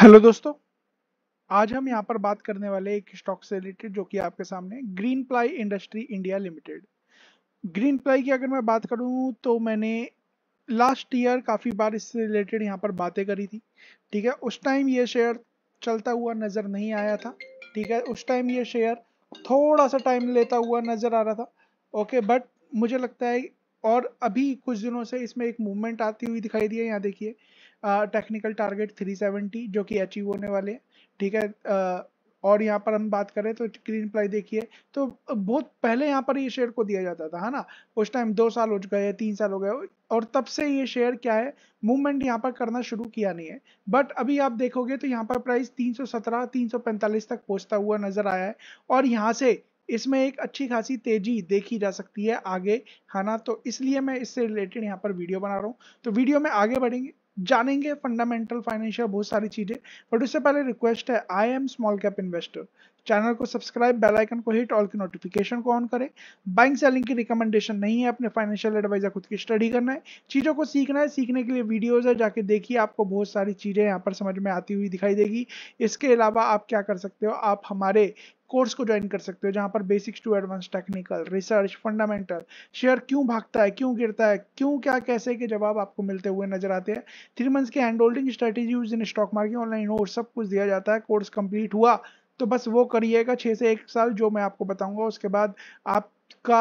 hello दोस्तों आज हम यहाँ पर बात करने वाले एक स्टॉक से रिलेटेड जो कि आपके सामने green ply industry India limited green ply की अगर मैं बात करूँ तो मैंने लास्ट ईयर काफ़ी बार इससे रिलेटेड यहाँ पर बातें करी थी ठीक है उस टाइम ये शेयर चलता हुआ नज़र नहीं आया था ठीक है उस टाइम ये शेयर थोड़ा सा टाइम लेता हुआ नज़र आ रहा था ओके बट मुझे लगता है और अभी कुछ दिनों से इसमें एक मूवमेंट आती हुई दिखाई दी है यहाँ देखिए टेक्निकल टारगेट 370 जो कि अचीव होने वाले हैं ठीक है और यहाँ पर हम बात करें तो ग्रीन प्लाई देखिए तो बहुत पहले यहाँ पर ये शेयर को दिया जाता था है ना उस टाइम दो साल हो गए तीन साल हो गए और तब से ये शेयर क्या है मूवमेंट यहाँ पर करना शुरू किया नहीं है बट अभी आप देखोगे तो यहाँ पर प्राइस 317 345 तक पहुँचता हुआ नजर आया है और यहाँ से इसमें एक अच्छी खासी तेजी देखी जा सकती है आगे है ना तो इसलिए मैं इससे रिलेटेड यहाँ पर वीडियो बना रहा हूँ तो वीडियो में आगे बढ़ेंगे जानेंगे फंडामेंटल फाइनेंशियल बहुत सारी चीजें बट उससे पहले रिक्वेस्ट है I am small cap investor channel को सब्सक्राइब बेल आइकन को हिट ऑल की नोटिफिकेशन को ऑन करें बाइंग सेलिंग की रिकमेंडेशन नहीं है अपने फाइनेंशियल एडवाइजर खुद की स्टडी करना है चीज़ों को सीखना है सीखने के लिए वीडियोज़ है जाके देखिए आपको बहुत सारी चीज़ें यहाँ पर समझ में आती हुई दिखाई देगी इसके अलावा आप क्या कर सकते हो आप हमारे कोर्स को ज्वाइन कर सकते हो जहाँ पर basics to advance technical research fundamental share क्यों भागता है क्यों गिरता है क्यों क्या कैसे के जवाब आपको मिलते हुए नजर आते हैं थ्री मंथ्स के hand holding strategy in stock market online और सब कुछ दिया जाता है कोर्स कंप्लीट हुआ तो बस वो करिएगा छः से एक साल जो मैं आपको बताऊंगा उसके बाद आपका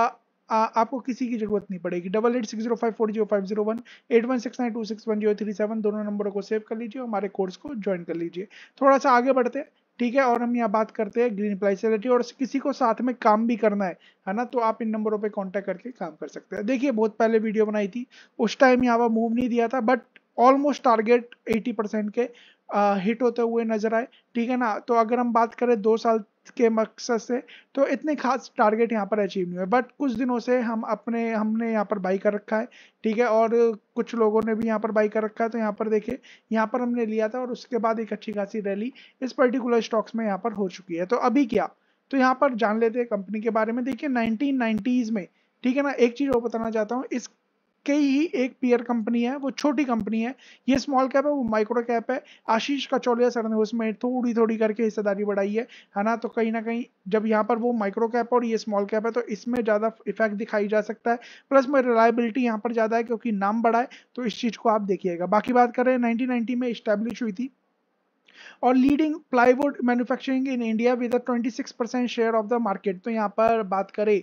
आ, आपको किसी की जरूरत नहीं पड़ेगी double eight six zero five four zero five zero one eight one six nine two six one zero three seven दोनों नंबरों को सेव कर लीजिए और हमारे कोर्स को ज्वाइन कर लीजिए थोड़ा सा आगे बढ़ते हैं ठीक है और हम यहाँ बात करते हैं ग्रीन सेलिटी और किसी को साथ में काम भी करना है है ना तो आप इन नंबरों पे कांटेक्ट करके काम कर सकते हैं देखिए बहुत पहले वीडियो बनाई थी उस टाइम यहाँ पर मूव नहीं दिया था बट ऑलमोस्ट टारगेट 80 परसेंट के हिट होते हुए नजर आए ठीक है ना तो अगर हम बात करें दो साल के मकसद से तो इतने खास टारगेट यहाँ पर अचीव नहीं हुए बट कुछ दिनों से हम अपने हमने यहाँ पर बाई कर रखा है ठीक है और कुछ लोगों ने भी यहाँ पर बाई कर रखा है तो यहाँ पर देखिए यहाँ पर हमने लिया था और उसके बाद एक अच्छी खासी रैली इस पर्टिकुलर स्टॉक्स में यहाँ पर हो चुकी है तो अभी क्या तो यहाँ पर जान लेते हैं कंपनी के बारे में देखिए नाइनटीन में ठीक है ना एक चीज और बताना चाहता हूँ इस कई ही एक पियर कंपनी है वो छोटी कंपनी है ये स्मॉल कैप है वो माइक्रो कैप है आशीष कचौलिया सर ने उसमें थोड़ी थोड़ी करके हिस्सेदारी बढ़ाई है है ना तो कहीं ना कहीं जब यहाँ पर वो माइक्रो कैप और ये स्मॉल कैप है तो इसमें ज़्यादा इफेक्ट दिखाई जा सकता है प्लस में रिलायबिलिटी यहाँ पर ज़्यादा है क्योंकि नाम बढ़ा है तो इस चीज़ को आप देखिएगा बाकी बात करें नाइनटीन में इस्टेब्लिश हुई थी और leading plywood manufacturing in India with twenty six percent share of the market तो यहाँ पर बात करें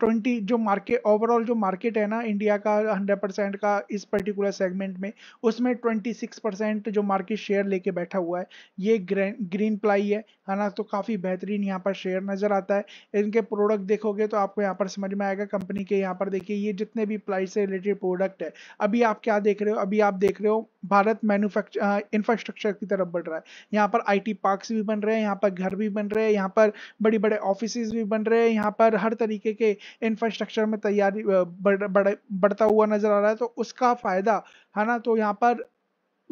ट्वेंटी जो मार्केट ओवरऑल जो मार्केट है ना इंडिया का हंड्रेड परसेंट का इस पर्टिकुलर सेगमेंट में उसमें ट्वेंटी सिक्स परसेंट जो मार्केट शेयर लेके बैठा हुआ है ये ग्रीन प्लाई है है ना तो काफ़ी बेहतरीन यहाँ पर शेयर नज़र आता है इनके प्रोडक्ट देखोगे तो आपको यहाँ पर समझ में आएगा कंपनी के यहाँ पर देखिए ये जितने भी प्लाई से रिलेटेड प्रोडक्ट है अभी आप क्या देख रहे हो अभी आप देख रहे हो भारत मैन्युफैक्चर इंफ्रास्ट्रक्चर की तरफ बढ़ रहा है यहाँ पर आई पार्क्स भी बन रहे हैं यहाँ पर घर भी बन रहे हैं यहाँ पर बड़े बड़े ऑफिस भी बन रहे हैं यहाँ पर हर तरीके के इंफ्रास्ट्रक्चर में तैयारी बढ़, बढ़, बढ़ता हुआ नजर आ रहा है तो उसका फायदा है ना तो यहाँ पर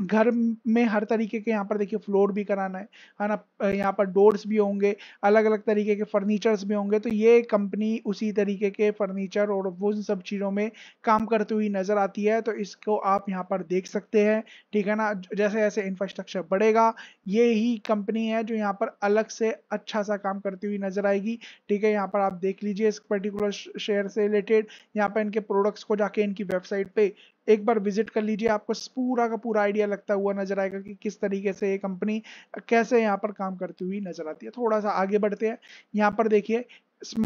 घर में हर तरीके के यहाँ पर देखिए फ्लोर भी कराना है है ना यहाँ पर डोर्स भी होंगे अलग अलग तरीके के फर्नीचर्स भी होंगे तो ये कंपनी उसी तरीके के फर्नीचर और वो सब चीज़ों में काम करती हुई नज़र आती है तो इसको आप यहाँ पर देख सकते हैं ठीक है ना जैसे जैसे इंफ्रास्ट्रक्चर बढ़ेगा ये ही कंपनी है जो यहाँ पर अलग से अच्छा सा काम करती हुई नज़र आएगी ठीक है यहाँ पर आप देख लीजिए इस पर्टिकुलर शेयर से रिलेटेड यहाँ पर इनके प्रोडक्ट्स को जाके इनकी वेबसाइट पर एक बार विजिट कर लीजिए आपको पूरा का पूरा आइडिया लगता हुआ नजर आएगा कि किस तरीके से ये कंपनी कैसे यहाँ पर काम करती हुई नजर आती है थोड़ा सा आगे बढ़ते हैं यहाँ पर देखिए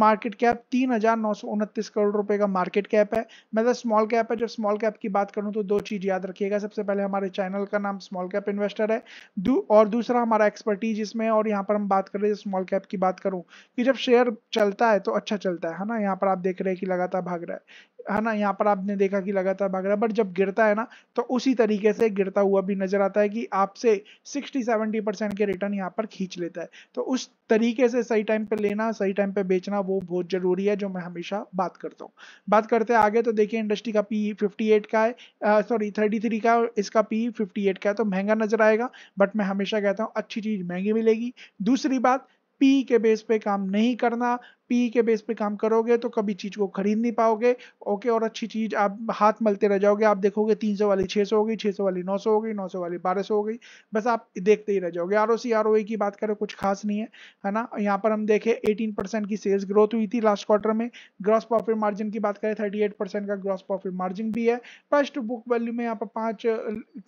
मार्केट कैप तीन हजार नौ सौ उनतीस करोड़ रुपए का मार्केट कैप है मतलब स्मॉल कैप है जब स्मॉल कैप की बात करूं तो दो चीज याद रखिएगा सबसे पहले हमारे चैनल का नाम स्मॉल कैप इन्वेस्टर है दू, और दूसरा हमारा एक्सपर्टीज इसमें और यहाँ पर हम बात कर रहे हैं स्मॉल कैप की बात करूं कि जब शेयर चलता है तो अच्छा चलता है ना यहाँ पर आप देख रहे हैं कि लगातार भाग रहा है है ना यहाँ पर आपने देखा कि लगातार भाग रहा है बट जब गिरता है ना तो उसी तरीके से गिरता हुआ भी नजर आता है कि आपसे 60-70 परसेंट के रिटर्न यहाँ पर खींच लेता है तो उस तरीके से सही टाइम पे लेना सही टाइम पे बेचना वो बहुत जरूरी है जो मैं हमेशा बात करता हूँ बात करते हैं आगे तो देखिए इंडस्ट्री का पी फिफ्टी का है सॉरी थर्टी का इसका पी फिफ्टी का है तो महंगा नजर आएगा बट मैं हमेशा कहता हूँ अच्छी चीज महंगी मिलेगी दूसरी बात पी के बेस पे काम नहीं करना पी के बेस पे काम करोगे तो कभी चीज़ को खरीद नहीं पाओगे ओके और अच्छी चीज़ आप हाथ मलते रह जाओगे आप देखोगे तीन सौ वाली छः सौ हो गई छः सौ वाली नौ सौ हो गई नौ सौ वाली बारह सौ हो गई बस आप देखते ही रह जाओगे R O C R O की बात करें कुछ खास नहीं है है ना यहाँ पर हम देखें एटीन परसेंट की सेल्स ग्रोथ हुई थी लास्ट क्वार्टर में ग्रॉस प्रॉफिट मार्जिन की बात करें थर्टी एट परसेंट का ग्रॉस प्रॉफिट मार्जिन भी है प्राइस टू बुक वैल्यू में यहाँ पर पाँच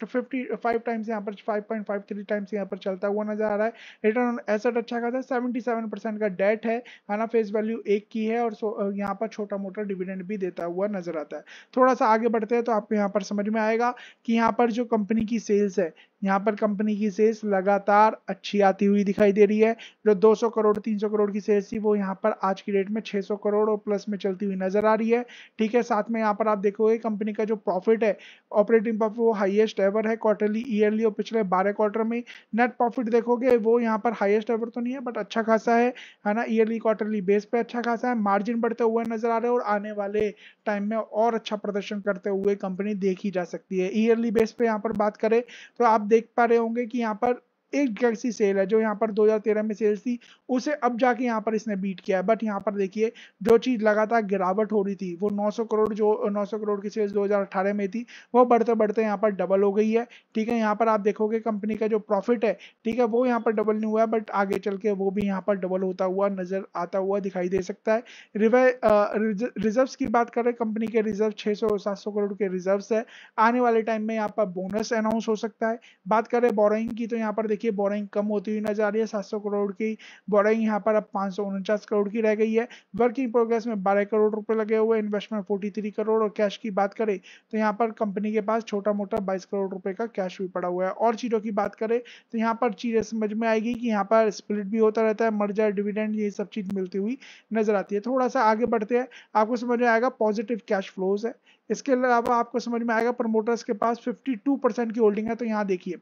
फिफ्टी फाइव टाइम्स यहाँ पर five point five three times यहाँ पर चलता हुआ नजर आ रहा है रिटर्न ऑन एसेट अच्छा खासा सेवेंटी सेवन परसेंट का डेट है है ना फेस वैल्यू एक की है और यहाँ पर छोटा मोटा डिविडेंड भी देता हुआ नजर आता है थोड़ा सा आगे बढ़ते हैं तो आपको यहाँ पर समझ में आएगा कि यहाँ पर जो कंपनी की सेल्स है यहाँ पर कंपनी की सेल्स लगातार अच्छी आती हुई दिखाई दे रही है जो 200 करोड़ 300 करोड़ की सेल्स थी वो यहाँ पर आज की डेट में 600 करोड़ और प्लस में चलती हुई नजर आ रही है ठीक है साथ में यहाँ पर आप देखोगे कंपनी का जो प्रॉफिट है ऑपरेटिंग प्रॉफिट वो हाईएस्ट एवर है क्वार्टरली ईयरली और पिछले बारह क्वार्टर में नेट प्रॉफिट देखोगे वो यहाँ पर हाइएस्ट एवर तो नहीं है बट अच्छा खासा है है ना ईयरली क्वार्टरली बेस पे अच्छा खासा है मार्जिन बढ़ते हुए नजर आ रहे हैं और आने वाले टाइम में और अच्छा प्रदर्शन करते हुए कंपनी देखी जा सकती है ईयरली बेस पे यहाँ पर बात करें तो आप देख पा रहे होंगे कि यहाँ पर एक गैलेक्सी सेल है जो यहाँ पर 2013 में सेल्स थी उसे अब जाके यहाँ पर इसने बीट किया है बट यहाँ पर देखिए जो चीज़ लगातार गिरावट हो रही थी वो 900 करोड़ जो 900 करोड़ की सेल्स 2018 में थी वो बढ़ते बढ़ते यहाँ पर डबल हो गई है ठीक है यहाँ पर आप देखोगे कंपनी का जो प्रॉफिट है ठीक है वो यहाँ पर डबल नहीं हुआ है बट आगे चल के वो भी यहाँ पर डबल होता हुआ नजर आता हुआ दिखाई दे सकता है रिजर्व की बात करें कंपनी के रिजर्व 600 सौ करोड़ के रिजर्व है आने वाले टाइम में यहाँ पर बोनस अनाउंस हो सकता है बात करें बोरोइंग की तो यहाँ पर देखिए देखिए बोराइंग कम होती हुई नजर आ रही है सात सौ करोड़ की बोराइंग यहाँ पर अब पांच सौ उनचास करोड़ की रह गई है वर्किंग प्रोग्रेस में बारह करोड़ रुपए लगे हुए इन्वेस्टमेंट फोर्टी थ्री करोड़ और कैश की बात करें तो यहाँ पर कंपनी के पास छोटा मोटा बाईस करोड़ रुपए का कैश भी पड़ा हुआ है और चीजों की बात करें तो यहाँ पर चीजें समझ में आएगी कि यहाँ पर स्प्लिट भी होता रहता है मर्जर डिविडेंड ये सब चीज मिलती हुई नजर आती है थोड़ा सा आगे बढ़ते हैं आपको समझ में आएगा पॉजिटिव कैश फ्लोज है इसके अलावा आपको समझ में आएगा प्रमोटर्स के पास 52 परसेंट की होल्डिंग है तो यहाँ देखिए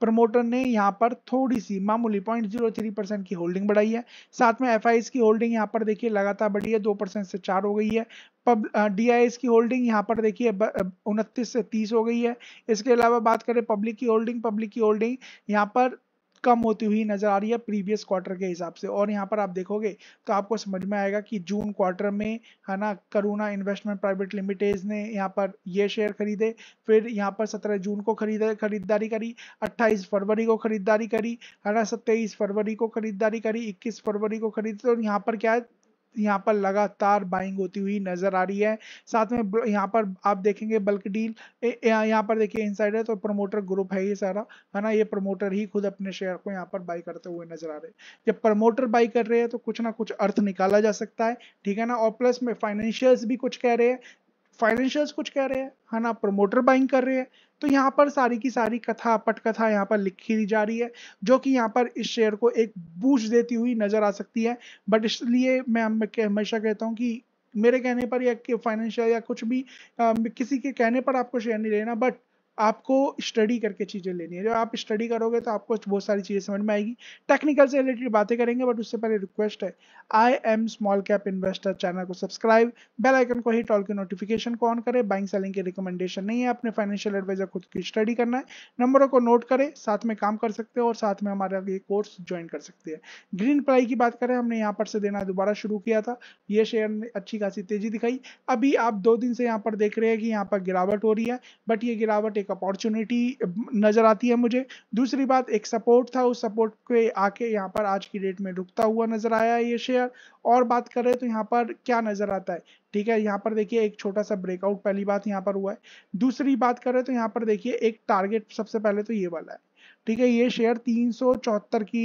प्रमोटर ने यहाँ पर थोड़ी सी मामूली पॉइंट जीरो थ्री परसेंट की होल्डिंग बढ़ाई है साथ में एफ की होल्डिंग यहाँ पर देखिए लगातार बढ़ी है दो परसेंट से चार हो गई है पब डी की होल्डिंग यहाँ पर देखिए उनतीस से तीस हो गई है इसके अलावा बात करें पब्लिक की होल्डिंग पब्लिक की होल्डिंग यहाँ पर कम होती हुई नजर आ रही है प्रीवियस क्वार्टर के हिसाब से और यहाँ पर आप देखोगे तो आपको समझ में आएगा कि जून क्वार्टर में है ना करुणा इन्वेस्टमेंट प्राइवेट लिमिटेड ने यहाँ पर ये शेयर खरीदे फिर यहाँ पर सत्रह जून को खरीद खरीदारी करी अट्ठाईस फरवरी को खरीदारी करी है ना सत्ताईस फरवरी को खरीदारी करी इक्कीस फरवरी को खरीद तो यहाँ पर क्या है यहाँ पर लगातार बाइंग होती हुई नजर आ रही है साथ में यहाँ पर आप देखेंगे बल्क डील यहाँ पर देखिए इनसाइडर तो प्रमोटर ग्रुप है ये सारा है ना ये प्रमोटर ही खुद अपने शेयर को यहाँ पर बाई करते हुए नजर आ रहे हैं जब प्रमोटर बाई कर रहे हैं तो कुछ ना कुछ अर्थ निकाला जा सकता है ठीक है ना और प्लस में फाइनेंशियल्स भी कुछ कह रहे हैं फाइनेंशियल्स कुछ कह रहे हैं है ना प्रमोटर बाइंग कर रहे हैं तो यहाँ पर सारी की सारी कथा पटकथा यहाँ पर लिखी जा रही है जो कि यहाँ पर इस शेयर को एक बूझ देती हुई नजर आ सकती है बट इसलिए मैं हमेशा कहता हूँ कि मेरे कहने पर या फाइनेंशियल या कुछ भी आ, किसी के कहने पर आपको शेयर नहीं लेना बट आपको स्टडी करके चीज़ें लेनी है जब आप स्टडी करोगे तो आपको बहुत सारी चीज़ें समझ में आएगी टेक्निकल से रिलेटेड बातें करेंगे बट उससे पहले रिक्वेस्ट है I am small cap investor channel को सब्सक्राइब बेल आइकन को हिट ऑल के नोटिफिकेशन को ऑन करें बाइंग सेलिंग की रिकमेंडेशन नहीं है अपने फाइनेंशियल एडवाइजर खुद की स्टडी करना है नंबरों को नोट करें साथ में काम कर सकते हो और साथ में हमारा ये कोर्स ज्वाइन कर सकते हैं ग्रीन प्लाई की बात करें हमने यहाँ पर से देना दोबारा शुरू किया था ये शेयर ने अच्छी खासी तेजी दिखाई अभी आप दो दिन से यहाँ पर देख रहे हैं कि यहाँ पर गिरावट हो रही है बट ये गिरावट एक एक अपॉर्चुनिटी नज़र आती है मुझे दूसरी बात एक सपोर्ट था उस सपोर्ट के आके यहाँ पर आज की डेट में रुकता हुआ नज़र आया ये शेयर और बात करें तो यहाँ पर क्या नज़र आता है ठीक है यहाँ पर देखिए एक छोटा सा ब्रेकआउट पहली बात यहाँ पर हुआ है दूसरी बात करें तो यहाँ पर देखिए एक टारगेट सबसे पहले तो ये वाला है ठीक है ये शेयर तीन की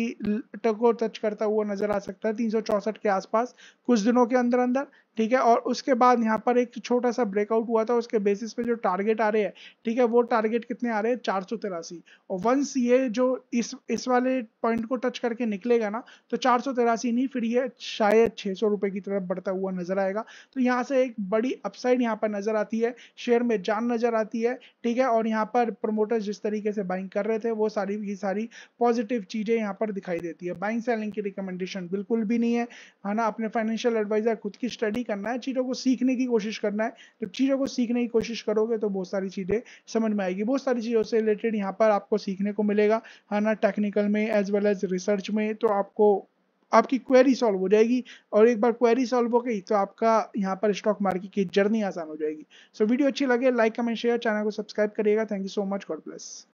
टको टच करता हुआ नजर आ सकता है तीन के आसपास कुछ दिनों के अंदर अंदर ठीक है और उसके बाद यहाँ पर एक छोटा सा ब्रेकआउट हुआ था उसके बेसिस पे जो टारगेट आ रहे हैं ठीक है वो टारगेट कितने आ रहे हैं चार सौ तिरासी और वंस ये जो इस इस वाले पॉइंट को टच करके निकलेगा ना तो चार सौ तिरासी नहीं फिर ये शायद छः सौ रुपये की तरफ बढ़ता हुआ नजर आएगा तो यहाँ से एक बड़ी अपसाइड यहाँ पर नजर आती है शेयर में जान नजर आती है ठीक है और यहाँ पर प्रमोटर्स जिस तरीके से बाइंग कर रहे थे वो सारी की सारी पॉजिटिव चीज़ें यहाँ पर दिखाई देती है बाइंग सेलिंग की रिकमेंडेशन बिल्कुल भी नहीं है ना अपने फाइनेंशियल एडवाइजर खुद की स्टडी नहीं करना है चीज़ों को सीखने की कोशिश करना है जब चीज़ों को सीखने की कोशिश करोगे तो बहुत सारी चीज़ें समझ में आएगी बहुत सारी चीज़ों से रिलेटेड यहाँ पर आपको सीखने को मिलेगा है ना टेक्निकल में एज वेल एज रिसर्च में तो आपको आपकी क्वेरी सॉल्व हो जाएगी और एक बार क्वेरी सॉल्व हो गई तो आपका यहाँ पर स्टॉक मार्केट की जर्नी आसान हो जाएगी सो so, वीडियो अच्छी लगे लाइक कमेंट शेयर चैनल को सब्सक्राइब करिएगा thank you so much God bless